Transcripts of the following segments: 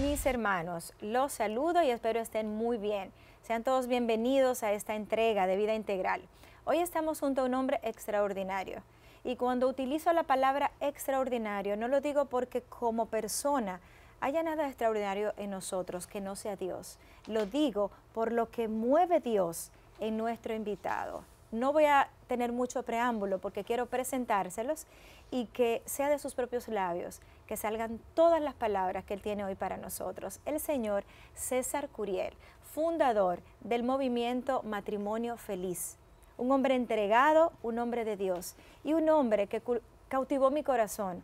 mis hermanos, los saludo y espero estén muy bien. Sean todos bienvenidos a esta entrega de vida integral. Hoy estamos junto a un hombre extraordinario. Y cuando utilizo la palabra extraordinario, no lo digo porque como persona haya nada extraordinario en nosotros que no sea Dios. Lo digo por lo que mueve Dios en nuestro invitado. No voy a tener mucho preámbulo porque quiero presentárselos y que sea de sus propios labios que salgan todas las palabras que Él tiene hoy para nosotros. El señor César Curiel, fundador del movimiento Matrimonio Feliz, un hombre entregado, un hombre de Dios y un hombre que cautivó mi corazón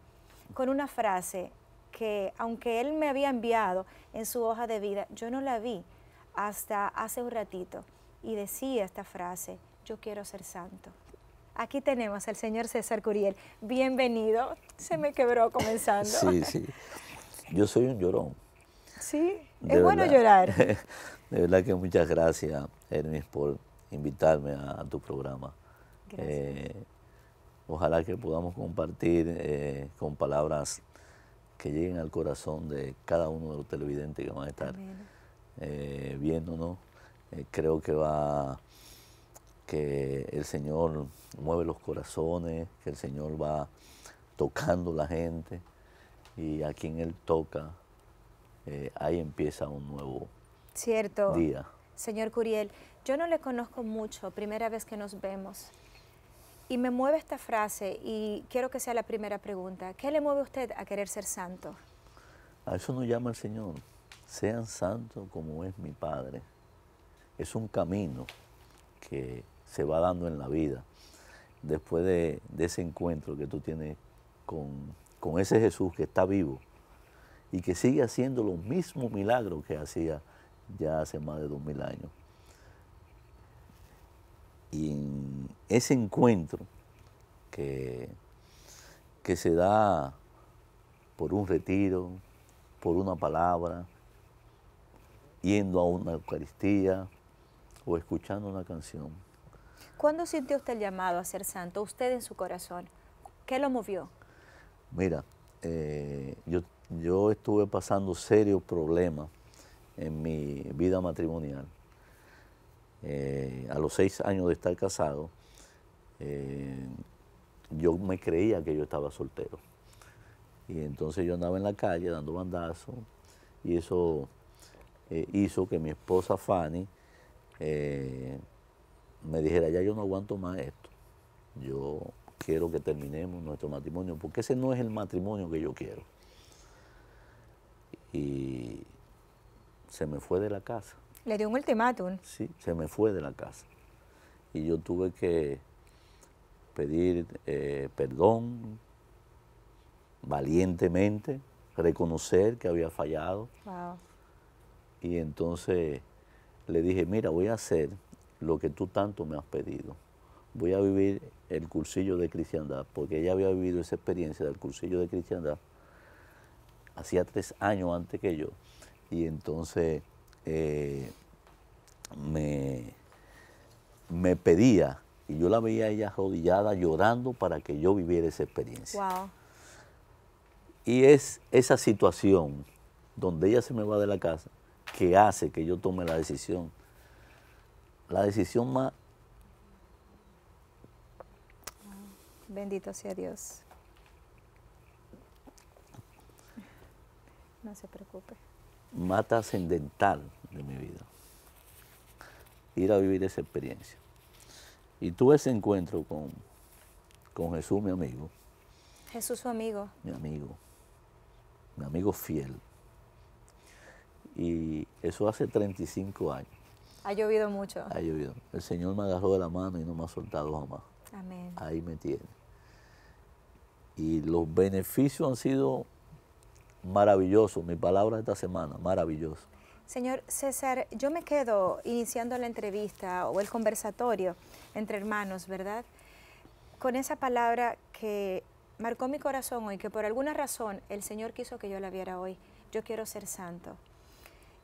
con una frase que aunque Él me había enviado en su hoja de vida, yo no la vi hasta hace un ratito y decía esta frase, yo quiero ser santo. Aquí tenemos al señor César Curiel. Bienvenido. Se me quebró comenzando. Sí, sí. Yo soy un llorón. Sí, es bueno llorar. De verdad que muchas gracias, Hermes, por invitarme a, tu programa. Eh, ojalá que podamos compartir eh, con palabras que lleguen al corazón de cada uno de los televidentes que van a estar eh, viéndonos. Eh, creo que va que el Señor mueve los corazones, que el Señor va tocando la gente y a quien Él toca, eh, ahí empieza un nuevo Cierto. día. Señor Curiel, yo no le conozco mucho, primera vez que nos vemos. Y me mueve esta frase y quiero que sea la primera pregunta. ¿Qué le mueve a usted a querer ser santo? A eso nos llama el Señor. Sean santos como es mi Padre. Es un camino que se va dando en la vida, después de, ese encuentro que tú tienes con, ese Jesús que está vivo y que sigue haciendo los mismos milagros que hacía ya hace más de dos mil años. Y ese encuentro que, que se da por un retiro, por una palabra, yendo a una Eucaristía o escuchando una canción. ¿Cuándo sintió usted el llamado a ser santo? Usted en su corazón. ¿Qué lo movió? Mira, eh, yo, yo estuve pasando serios problemas en mi vida matrimonial. Eh, a los seis años de estar casado, eh, yo me creía que yo estaba soltero. Y entonces yo andaba en la calle dando bandazos y eso hizo que mi esposa Fanny me dijera, ya yo no aguanto más esto, yo quiero que terminemos nuestro matrimonio, porque ese no es el matrimonio que yo quiero. Y se me fue de la casa. Le dio un ultimátum. Sí, se me fue de la casa. Y yo tuve que pedir eh, perdón valientemente, reconocer que había fallado. Y entonces le dije, mira, voy a hacer lo que tú tanto me has pedido. Voy a vivir el cursillo de cristiandad, porque ella había vivido esa experiencia del cursillo de cristiandad hacía tres años antes que yo. Y entonces eh, me, pedía, y yo la veía ella arrodillada llorando para que yo viviera esa experiencia. Y es esa situación donde ella se me va de la casa que hace que yo tome la decisión la decisión más... Bendito sea Dios. No se preocupe. Más trascendental de mi vida. Ir a vivir esa experiencia. Y tuve ese encuentro con, con Jesús, mi amigo. Jesús, su amigo. Mi amigo. Mi amigo fiel. Y eso hace 35 años. Ha llovido mucho. Ha llovido. El Señor me agarró de la mano y no me ha soltado jamás. Amén. Ahí me tiene. Y los beneficios han sido maravillosos. Mi palabra esta semana, maravilloso. Señor César, yo me quedo iniciando la entrevista o el conversatorio entre hermanos, ¿verdad? Con esa palabra que marcó mi corazón hoy, que por alguna razón el Señor quiso que yo la viera hoy. Yo quiero ser santo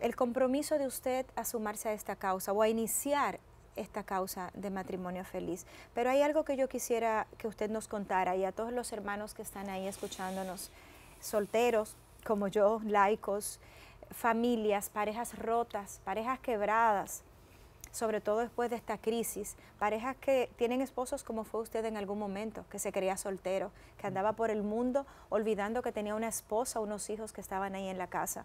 el compromiso de usted a sumarse a esta causa o a iniciar esta causa de matrimonio feliz. Pero hay algo que yo quisiera que usted nos contara y a todos los hermanos que están ahí escuchándonos, solteros como yo, laicos, familias, parejas rotas, parejas quebradas, sobre todo después de esta crisis, parejas que tienen esposos como fue usted en algún momento, que se creía soltero, que andaba por el mundo olvidando que tenía una esposa, unos hijos que estaban ahí en la casa.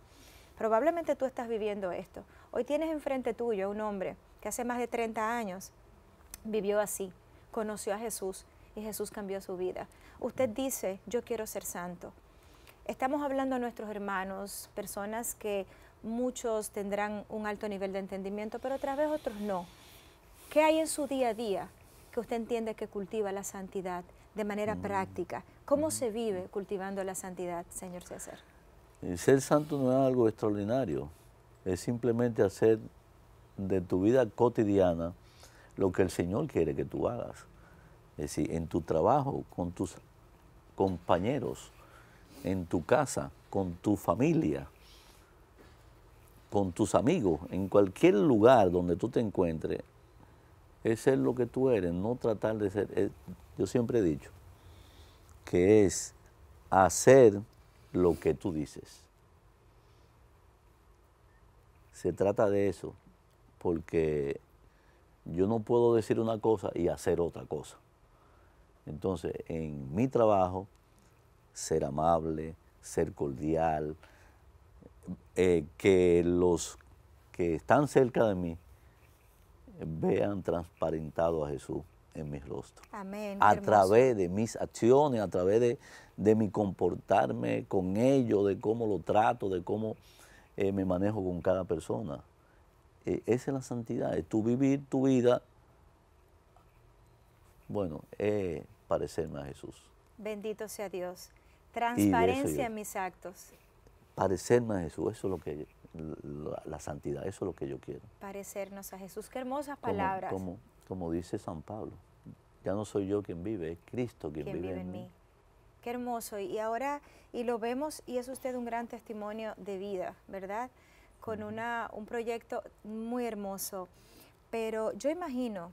Probablemente tú estás viviendo esto. Hoy tienes enfrente tuyo a un hombre que hace más de 30 años vivió así, conoció a Jesús y Jesús cambió su vida. Usted dice, yo quiero ser santo. Estamos hablando a nuestros hermanos, personas que muchos tendrán un alto nivel de entendimiento, pero otra vez otros no. ¿Qué hay en su día a día que usted entiende que cultiva la santidad de manera mm. práctica? ¿Cómo se vive cultivando la santidad, señor César? ser santo no es algo extraordinario, es simplemente hacer de tu vida cotidiana lo que el Señor quiere que tú hagas. Es decir, en tu trabajo, con tus compañeros, en tu casa, con tu familia, con tus amigos, en cualquier lugar donde tú te encuentres, es ser lo que tú eres, no tratar de ser. yo siempre he dicho que es hacer lo que tú dices. Se trata de eso, porque yo no puedo decir una cosa y hacer otra cosa. Entonces, en mi trabajo, ser amable, ser cordial, eh, que los que están cerca de mí vean transparentado a Jesús en mis rostros Amén. A través de mis acciones, a través de, mi comportarme con ellos, de cómo lo trato, de cómo eh, me manejo con cada persona. E, esa es la santidad, es tu vivir tu vida, bueno, eh, parecerme a Jesús. Bendito sea Dios. Transparencia en mis actos. Parecerme a Jesús, eso es lo que la, santidad, eso es lo que yo quiero. Parecernos a Jesús, qué hermosas palabras. como, como dice San Pablo, ya no soy yo quien vive, es Cristo quien, vive, en mí. Qué hermoso. Y ahora, y lo vemos, y es usted un gran testimonio de vida, ¿verdad? Con una, un proyecto muy hermoso. Pero yo imagino,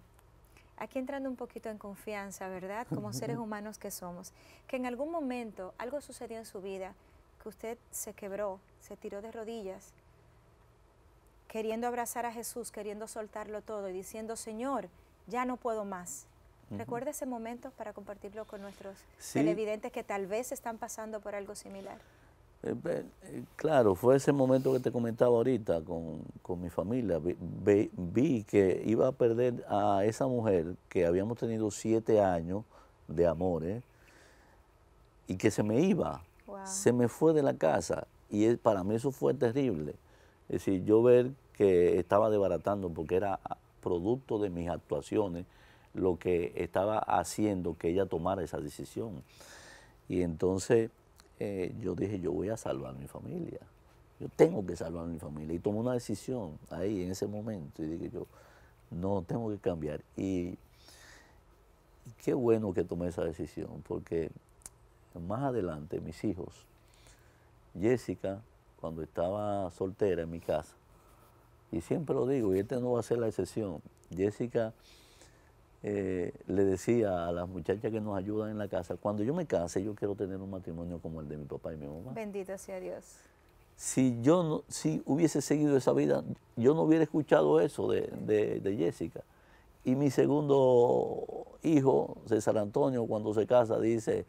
aquí entrando un poquito en confianza, ¿verdad? Como seres humanos que somos, que en algún momento algo sucedió en su vida, que usted se quebró, se tiró de rodillas, queriendo abrazar a Jesús, queriendo soltarlo todo y diciendo, Señor, ya no puedo más. Recuerda ese momento para compartirlo con nuestros televidentes que tal vez están pasando por algo similar. Eh, eh, claro, fue ese momento que te comentaba ahorita con, mi familia. Vi, que iba a perder a esa mujer que habíamos tenido siete años de amores ¿eh? y que se me iba, se me fue de la casa. Y para mí eso fue terrible. Es decir, yo ver que estaba desbaratando porque era producto de mis actuaciones, lo que estaba haciendo que ella tomara esa decisión. Y entonces eh, yo dije, yo voy a salvar mi familia, yo tengo que salvar a mi familia. Y tomé una decisión ahí en ese momento y dije yo, no, tengo que cambiar. y qué bueno que tomé esa decisión, porque más adelante mis hijos, Jessica, cuando estaba soltera en mi casa, y siempre lo digo, y este no va a ser la excepción, Jessica eh, le decía a las muchachas que nos ayudan en la casa, cuando yo me case, yo quiero tener un matrimonio como el de mi papá y mi mamá. Bendito sea Dios. Si yo no, si hubiese seguido esa vida, yo no hubiera escuchado eso de, Jessica. Y mi segundo hijo, César Antonio, cuando se casa, dice,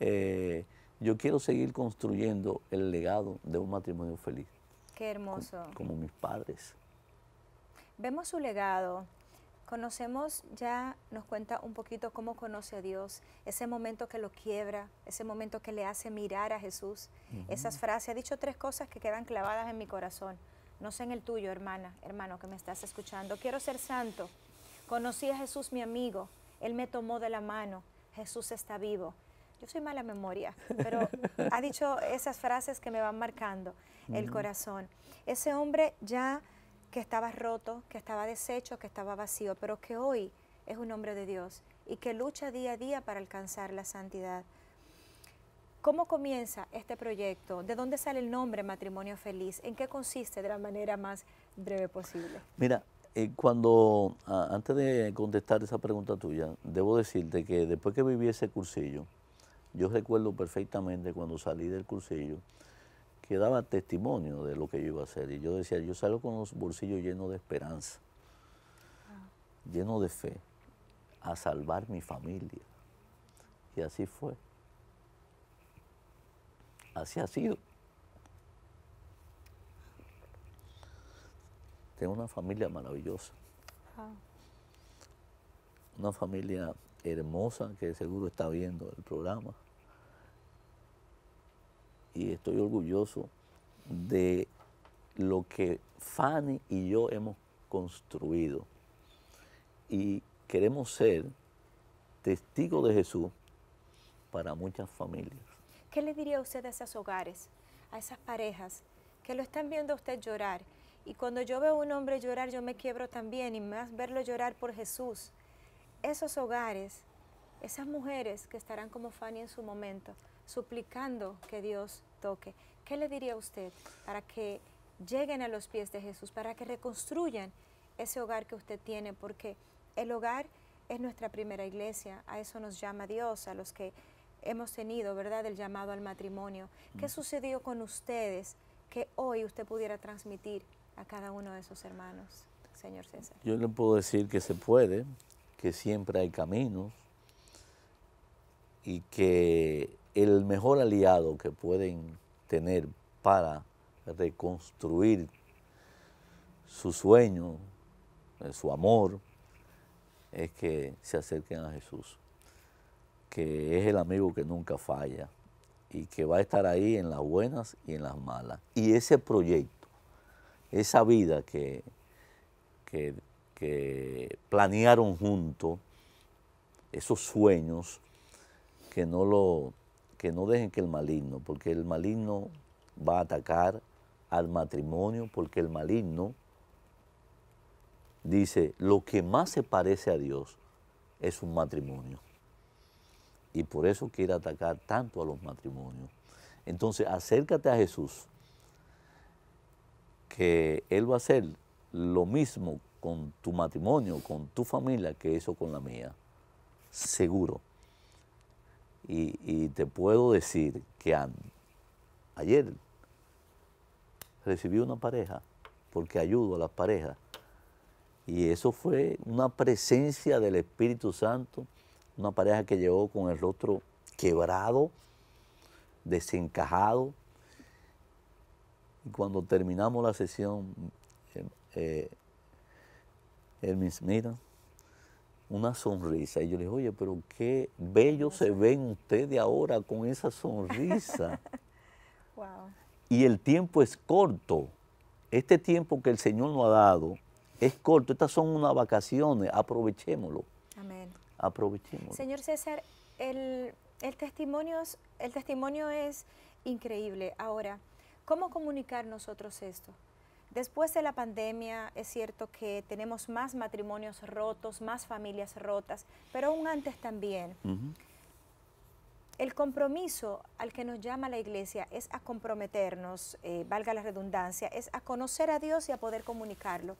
eh, yo quiero seguir construyendo el legado de un matrimonio feliz. Qué hermoso. Como, mis padres. Vemos su legado, conocemos ya, nos cuenta un poquito cómo conoce a Dios, ese momento que lo quiebra, ese momento que le hace mirar a Jesús, esas frases, ha dicho tres cosas que quedan clavadas en mi corazón, no sé en el tuyo, hermana, hermano que me estás escuchando, quiero ser santo, conocí a Jesús mi amigo, Él me tomó de la mano, Jesús está vivo, yo soy mala memoria, pero ha dicho esas frases que me van marcando el corazón. Ese hombre ya que estaba roto, que estaba deshecho, que estaba vacío, pero que hoy es un hombre de Dios y que lucha día a día para alcanzar la santidad. ¿Cómo comienza este proyecto? ¿De dónde sale el nombre Matrimonio Feliz? ¿En qué consiste de la manera más breve posible? Mira, eh, cuando, antes de contestar esa pregunta tuya, debo decirte que después que viví ese cursillo, yo recuerdo perfectamente cuando salí del cursillo que daba testimonio de lo que yo iba a hacer y yo decía, yo salgo con los bolsillos llenos de esperanza, ah. lleno de fe, a salvar mi familia. Y así fue. Así ha sido. Tengo una familia maravillosa. Ah. Una familia hermosa que seguro está viendo el programa. Y estoy orgulloso de lo que Fanny y yo hemos construido. Y queremos ser testigos de Jesús para muchas familias. ¿Qué le diría usted a esos hogares, a esas parejas que lo están viendo a usted llorar? Y cuando yo veo a un hombre llorar, yo me quiebro también, y más verlo llorar por Jesús, esos hogares, esas mujeres que estarán como Fanny en su momento, suplicando que Dios toque. ¿Qué le diría a usted para que lleguen a los pies de Jesús, para que reconstruyan ese hogar que usted tiene? Porque el hogar es nuestra primera iglesia, a eso nos llama Dios, a los que hemos tenido, ¿verdad?, el llamado al matrimonio. ¿Qué mm. sucedió con ustedes que hoy usted pudiera transmitir a cada uno de esos hermanos, señor César? Yo le puedo decir que se puede, que siempre hay caminos y que el mejor aliado que pueden tener para reconstruir su sueño, eh, su amor, es que se acerquen a Jesús, que es el amigo que nunca falla y que va a estar ahí en las buenas y en las malas. Y ese proyecto, esa vida que, que que planearon juntos esos sueños que no, lo, que no dejen que el maligno, porque el maligno va a atacar al matrimonio, porque el maligno dice, lo que más se parece a Dios es un matrimonio. Y por eso quiere atacar tanto a los matrimonios. Entonces, acércate a Jesús, que Él va a hacer lo mismo con tu matrimonio, con tu familia, que eso con la mía. Seguro. Y, te puedo decir que ayer recibí una pareja, porque ayudo a las parejas. Y eso fue una presencia del Espíritu Santo, una pareja que llegó con el rostro quebrado, desencajado. Y cuando terminamos la sesión, eh, eh, él me mira, una sonrisa. Y yo le dije, oye, pero qué bello se ven ustedes ahora con esa sonrisa. wow. Y el tiempo es corto. Este tiempo que el Señor nos ha dado es corto. Estas son unas vacaciones. Aprovechémoslo. Amén. Aprovechémoslo. Señor César, el, testimonio, el testimonio es increíble. Ahora, ¿cómo comunicar nosotros esto? Después de la pandemia es cierto que tenemos más matrimonios rotos, más familias rotas, pero aún antes también. El compromiso al que nos llama la iglesia es a comprometernos, eh, valga la redundancia, es a conocer a Dios y a poder comunicarlo.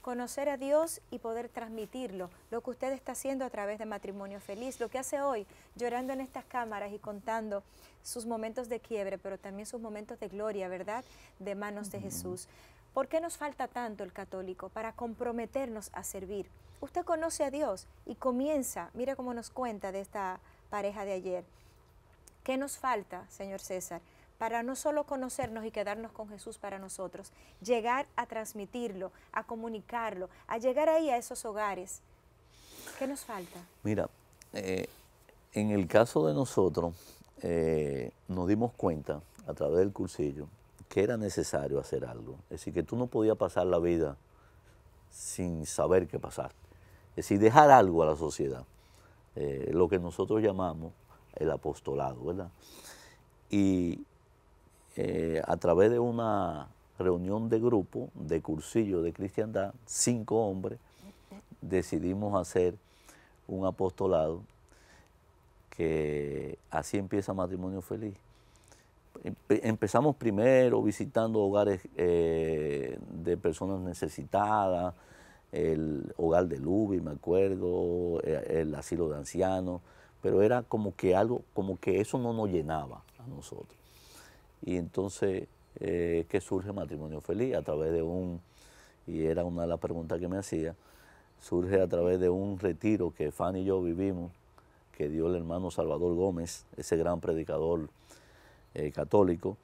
Conocer a Dios y poder transmitirlo, lo que usted está haciendo a través de Matrimonio Feliz, lo que hace hoy, llorando en estas cámaras y contando sus momentos de quiebre, pero también sus momentos de gloria, ¿verdad? De manos de Jesús. ¿Por qué nos falta tanto el católico para comprometernos a servir? Usted conoce a Dios y comienza, mira cómo nos cuenta de esta pareja de ayer. ¿Qué nos falta, señor César, para no solo conocernos y quedarnos con Jesús para nosotros, llegar a transmitirlo, a comunicarlo, a llegar ahí a esos hogares? ¿Qué nos falta? Mira, eh, en el caso de nosotros, eh, nos dimos cuenta a través del cursillo que era necesario hacer algo. Es decir, que tú no podías pasar la vida sin saber qué pasar. Es decir, dejar algo a la sociedad. Eh, lo que nosotros llamamos el apostolado, ¿verdad? Y eh, a través de una reunión de grupo, de cursillo de cristiandad, cinco hombres, decidimos hacer un apostolado que así empieza Matrimonio Feliz empezamos primero visitando hogares eh, de personas necesitadas, el hogar de Lubi, me acuerdo, eh, el, asilo de ancianos, pero era como que algo, como que eso no nos llenaba a nosotros. Y entonces qué eh, que surge Matrimonio Feliz a través de un, y era una de las preguntas que me hacía, surge a través de un retiro que Fanny y yo vivimos, que dio el hermano Salvador Gómez, ese gran predicador eh, católico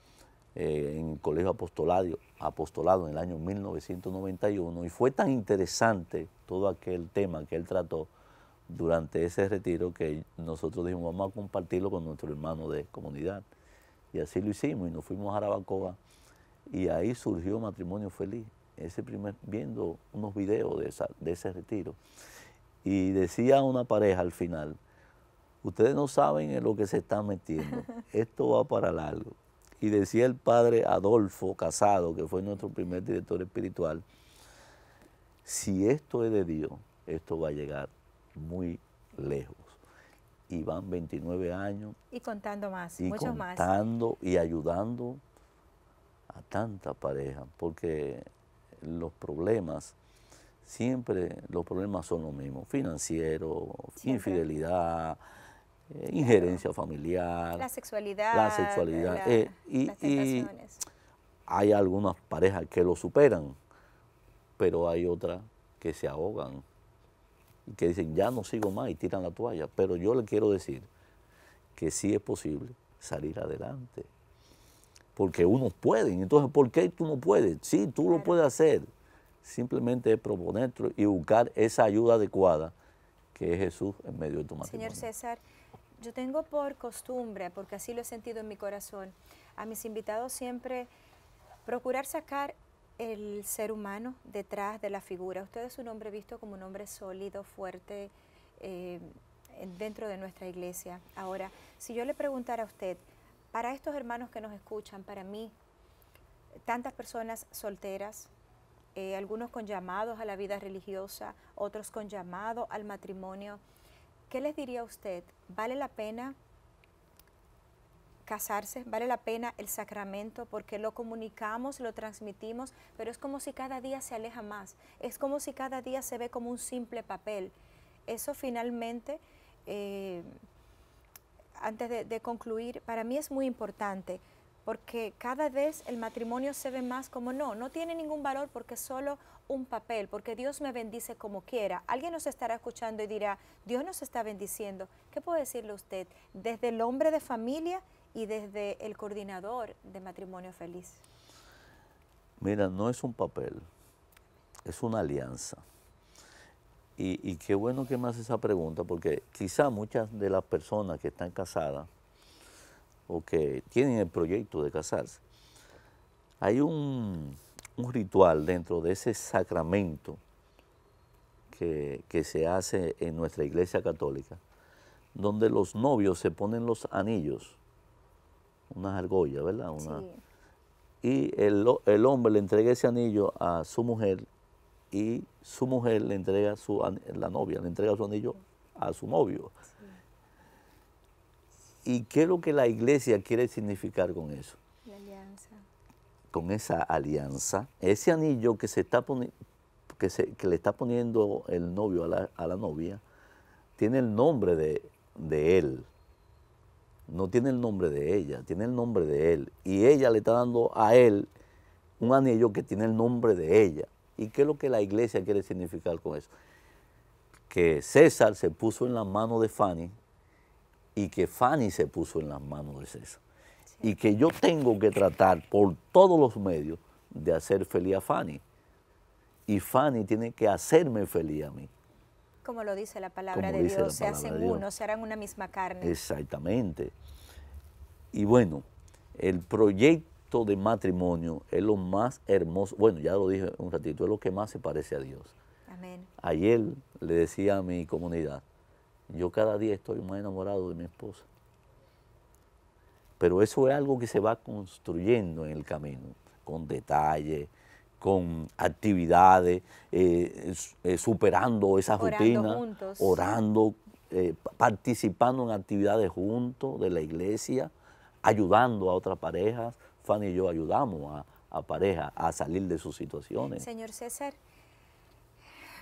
eh, en el Colegio Apostolado, Apostolado en el año 1991 y fue tan interesante todo aquel tema que él trató durante ese retiro que nosotros dijimos vamos a compartirlo con nuestro hermano de comunidad. Y así lo hicimos y nos fuimos a Arabacoa y ahí surgió Matrimonio Feliz, ese primer, viendo unos videos de ese retiro. Y decía una pareja al final, ustedes no saben en lo que se están metiendo. Esto va para largo. Y decía el padre Adolfo Casado, que fue nuestro primer director espiritual, si esto es de Dios, esto va a llegar muy lejos. Y van 29 años. Y contando más, y muchos contando más. Contando y ayudando a tantas parejas. porque los problemas, siempre los problemas son los mismos, financiero, infidelidad, eh, injerencia familiar. La sexualidad. La eh, sexualidad. y, hay algunas parejas que lo superan, pero hay otras que se ahogan y que dicen, ya no sigo más y tiran la toalla. Pero yo le quiero decir que sí es posible salir adelante. Porque unos pueden. Entonces, ¿por qué tú no puedes? Sí, tú lo puedes hacer. Simplemente es proponerte y buscar esa ayuda adecuada que es Jesús en medio de tu matrimonio. Señor César, yo tengo por costumbre, porque así lo he sentido en mi corazón, a mis invitados siempre procurar sacar el ser humano detrás de la figura. Usted es un hombre visto como un hombre sólido, fuerte, eh, dentro de nuestra iglesia. Ahora, si yo le preguntara a usted, para estos hermanos que nos escuchan, para mí, tantas personas solteras, eh, algunos con llamados a la vida religiosa, otros con llamado al matrimonio, ¿qué les diría usted? ¿Vale la pena casarse? ¿Vale la pena el sacramento? Porque lo comunicamos, lo transmitimos, pero es como si cada día se aleja más, es como si cada día se ve como un simple papel. Eso finalmente, eh, antes de concluir, para mí es muy importante porque cada vez el matrimonio se ve más como no, no tiene ningún valor porque es solo un papel, porque Dios me bendice como quiera. Alguien nos estará escuchando y dirá, Dios nos está bendiciendo. ¿Qué puede decirle usted desde el hombre de familia y desde el coordinador de matrimonio feliz? Mira, no es un papel, es una alianza. Y, qué bueno que me hace esa pregunta, porque quizá muchas de las personas que están casadas o que tienen el proyecto de casarse, hay un, ritual dentro de ese sacramento que, se hace en nuestra iglesia católica, donde los novios se ponen los anillos, unas argollas, ¿verdad? sí. Y el, hombre le entrega ese anillo a su mujer y su mujer le entrega su, la novia, le entrega su anillo a su novio. ¿Y qué es lo que la iglesia quiere significar con eso? La alianza. Con esa alianza, ese anillo que, se está que, le está poniendo el novio a la, novia, tiene el nombre de, de él no tiene el nombre de ella, tiene el nombre de él. Y ella le está dando a él un anillo que tiene el nombre de ella. ¿Y qué es lo que la iglesia quiere significar con eso? Que César se puso en la mano de Fanny y que Fanny se puso en las manos de César. Y que yo tengo que tratar por todos los medios de hacer feliz a Fanny. Y Fanny tiene que hacerme feliz a mí. Como lo dice la palabra de Dios, se hacen uno, se harán una misma carne. Exactamente. Y bueno, el proyecto de matrimonio es lo más hermoso, bueno, ya lo dije un ratito, es lo que más se parece a Dios. Amén. Ayer le decía a mi comunidad, yo cada día estoy más enamorado de mi esposa. Pero eso es algo que se va construyendo en el camino, con detalles, con actividades, eh, eh, superando esas orando rutinas, orando, eh, participando en actividades juntos de la iglesia, ayudando a otras parejas. Fanny y yo ayudamos a, a parejas a salir de sus situaciones. Señor César,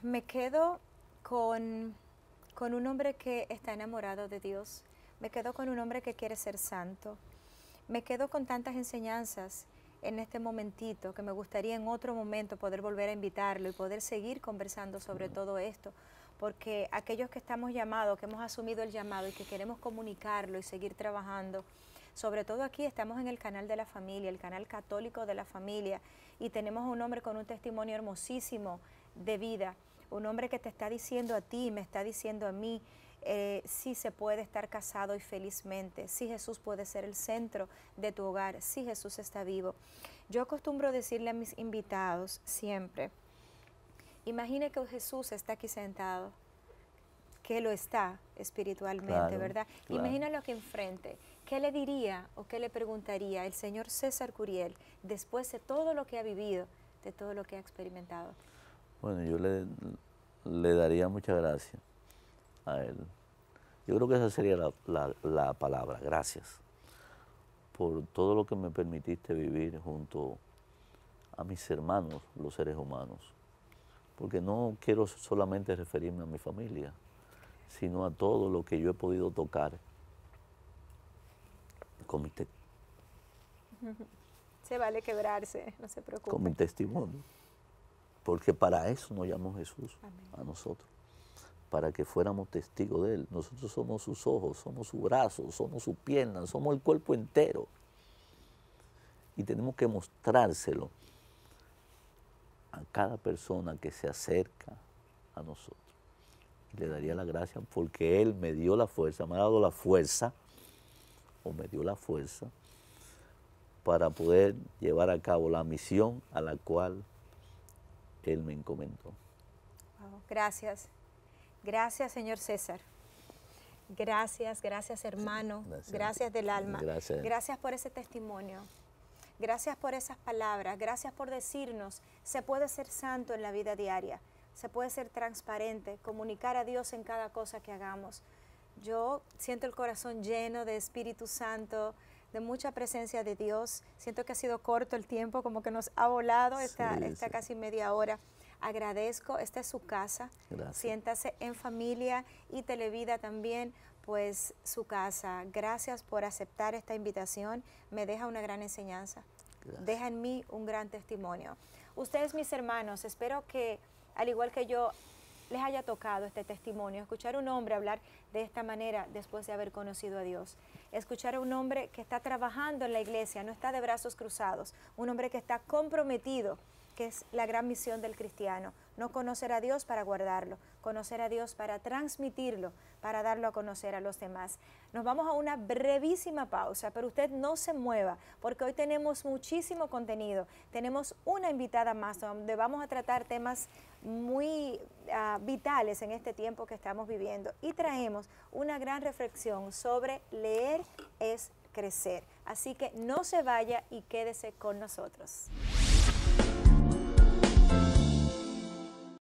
me quedo con con un hombre que está enamorado de Dios, me quedo con un hombre que quiere ser santo, me quedo con tantas enseñanzas en este momentito que me gustaría en otro momento poder volver a invitarlo y poder seguir conversando sobre todo esto, porque aquellos que estamos llamados, que hemos asumido el llamado y que queremos comunicarlo y seguir trabajando, sobre todo aquí estamos en el canal de la familia, el canal católico de la familia, y tenemos un hombre con un testimonio hermosísimo de vida un hombre que te está diciendo a ti, me está diciendo a mí, eh, si se puede estar casado y felizmente, si Jesús puede ser el centro de tu hogar, si Jesús está vivo. Yo acostumbro decirle a mis invitados siempre, imagine que Jesús está aquí sentado, que lo está espiritualmente, ¿verdad? Imagina lo que enfrente. ¿Qué le diría o qué le preguntaría el señor César Curiel después de todo lo que ha vivido, de todo lo que ha experimentado? Bueno, yo le, daría muchas gracias a él. Yo creo que esa sería la, palabra, gracias, por todo lo que me permitiste vivir junto a mis hermanos, los seres humanos. Porque no quiero solamente referirme a mi familia, sino a todo lo que yo he podido tocar con mi testimonio. Se vale quebrarse, no se preocupe. Con mi testimonio porque para eso nos llamó Jesús a nosotros, para que fuéramos testigos de Él. Nosotros somos sus ojos, somos sus brazos, somos sus piernas, somos el cuerpo entero. Y tenemos que mostrárselo a cada persona que se acerca a nosotros. le daría la gracia porque Él me dio la fuerza, me ha dado la fuerza, o me dio la fuerza, para poder llevar a cabo la misión a la cual que Él me encomendó. gracias. Gracias, señor César. Gracias, gracias hermano. Gracias, del alma. gracias por ese testimonio. Gracias por esas palabras. Gracias por decirnos, se puede ser santo en la vida diaria. Se puede ser transparente, comunicar a Dios en cada cosa que hagamos. Yo siento el corazón lleno de Espíritu Santo, de mucha presencia de Dios. Siento que ha sido corto el tiempo, como que nos ha volado esta, casi media hora. Agradezco, esta es su casa. Siéntase en familia y Televida también, pues su casa. Gracias por aceptar esta invitación. Me deja una gran enseñanza. Deja en mí un gran testimonio. Ustedes, mis hermanos, espero que, al igual que yo, les haya tocado este testimonio, escuchar a un hombre hablar de esta manera después de haber conocido a Dios, escuchar a un hombre que está trabajando en la iglesia, no está de brazos cruzados, un hombre que está comprometido que es la gran misión del cristiano, no conocer a Dios para guardarlo, conocer a Dios, para transmitirlo, para darlo a conocer a los demás. Nos vamos a una brevísima pausa, pero usted no se mueva, porque hoy tenemos muchísimo contenido. Tenemos una invitada más donde vamos a tratar temas muy ah, vitales en este tiempo que estamos viviendo y traemos una gran reflexión sobre leer es crecer. Así que no se vaya y quédese con nosotros.